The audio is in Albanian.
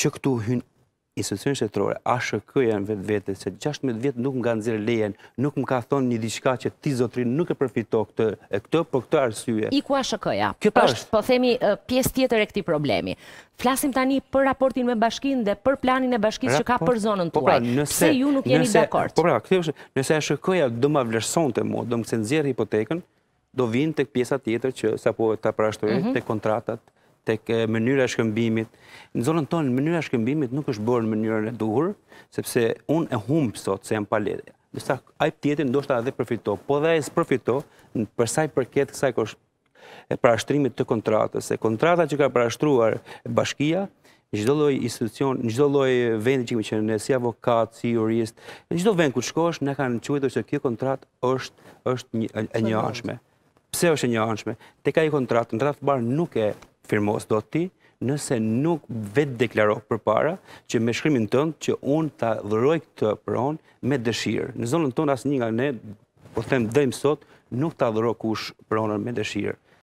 që këtu hynë institucionës shëtërore, ASHK shëkëjën vetë vetë, se 16 vetë nuk më ga nëzirë lejen, nuk më ka thonë një diqka që ti zotrin nuk e përfito këtë, e këtë, për këtë arsye. I ku a shëkëja, është, po themi, pjesë tjetër e këti problemi. Flasim tani për raportin me bashkin dhe për planin e bashkis që ka për zonën të uaj. Se ju nuk jeni dhe kortë. Po pra, nëse a shëkëja do më vlerëson të mu, do më nëzirë hipotekën, do vinë të pjesa tjetër që sa po të aprashtojnë mhm. të kontratat, tek mënyra shkëmbimit. Në zonën tonë, mënyra shkëmbimit nuk është bërë në mënyrën e duhur, sepse unë e humbë sot se jam palete. Nësa ajpë tjetin, ndoshta edhe përfito, po dhe e s'përfito, përsa i përket kësaj kësh e parashtrimit të kontratës, e kontrata që ka parashtruar bashkia, në gjithdo loj institucion, në gjithdo loj vendi që kemi qenë në si avokat, si jurist, në gjithdo vend ku të shkosh, ne kanë qujtë që kjo kontrat është, është e një anshme. Pse është e një anshme? Te ka i kontrat, në të barë nuk e firmos do ti, nëse nuk vetë deklarohë për para, që me shkrimin tëndë që unë të dhëroj këtë pronë me dëshirë. Në zonën tëndë asë një nga ne, po them dhejmë sot, nuk të dhëro kush pronën me dëshirë.